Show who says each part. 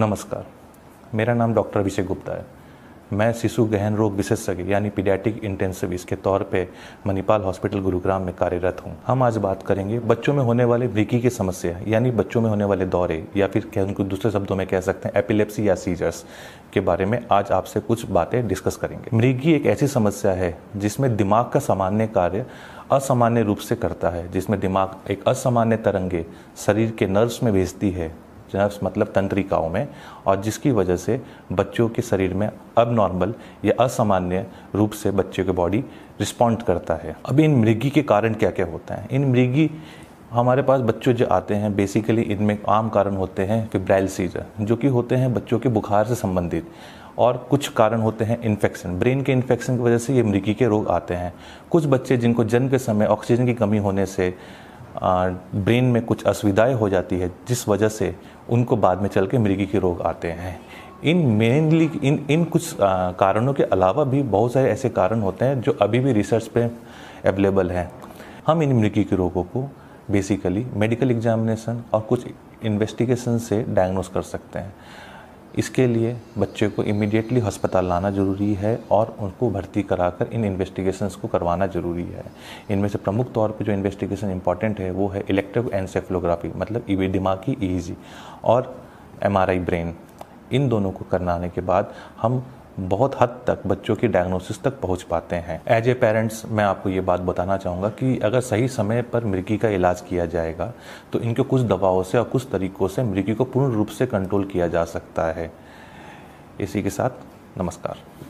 Speaker 1: नमस्कार मेरा नाम डॉक्टर अभिषेक गुप्ता है मैं शिशु गहन रोग विशेषज्ञ यानी पीडियाटिक इंटेंसिविस्ट के तौर पे मणिपाल हॉस्पिटल गुरुग्राम में कार्यरत हूँ हम आज बात करेंगे बच्चों में होने वाले ब्रिकी की समस्या यानी बच्चों में होने वाले दौरे या फिर क्या उनको दूसरे शब्दों में कह सकते हैं एपिलेप्सी या सीजर्स के बारे में आज आपसे कुछ बातें डिस्कस करेंगे मृगी एक ऐसी समस्या है जिसमें दिमाग का सामान्य कार्य असामान्य रूप से करता है जिसमें दिमाग एक असामान्य तरंगे शरीर के नर्व्स में भेजती है नर्व्स मतलब तंत्रिकाओं में और जिसकी वजह से बच्चों के शरीर में अब नॉर्मल या असामान्य रूप से बच्चे के बॉडी रिस्पॉन्ड करता है अब इन मृगी के कारण क्या क्या होते हैं इन मृगी हमारे पास बच्चों जो आते हैं बेसिकली इनमें आम कारण होते हैं फिब्राइल सीजर जो कि होते हैं बच्चों के बुखार से संबंधित और कुछ कारण होते हैं इन्फेक्शन ब्रेन के इन्फेक्शन की वजह से ये मृगी के रोग आते हैं कुछ बच्चे जिनको जन्म के समय ऑक्सीजन की कमी होने से ब्रेन में कुछ असुविधाएं हो जाती है जिस वजह से उनको बाद में चल के मृगी के रोग आते हैं इन मेनली इन इन कुछ कारणों के अलावा भी बहुत सारे ऐसे कारण होते हैं जो अभी भी रिसर्च पे अवेलेबल हैं हम इन मृगी के रोगों को बेसिकली मेडिकल एग्जामिनेशन और कुछ इन्वेस्टिगेशन से डायग्नोस कर सकते हैं इसके लिए बच्चे को इमिडिएटली हस्पताल लाना ज़रूरी है और उनको भर्ती कराकर इन इन्वेस्टिगेशंस को करवाना ज़रूरी है इनमें से प्रमुख तौर पे जो इन्वेस्टिगेशन इंपॉर्टेंट है वो है इलेक्ट्रिक एनसेफलोग्राफी मतलब दिमाग की ईजी और एम ब्रेन इन दोनों को करनाने के बाद हम बहुत हद तक बच्चों की डायग्नोसिस तक पहुंच पाते हैं एज ए पेरेंट्स मैं आपको ये बात बताना चाहूँगा कि अगर सही समय पर मिर्गी का इलाज किया जाएगा तो इनके कुछ दवाओं से और कुछ तरीक़ों से मिर्गी को पूर्ण रूप से कंट्रोल किया जा सकता है इसी के साथ नमस्कार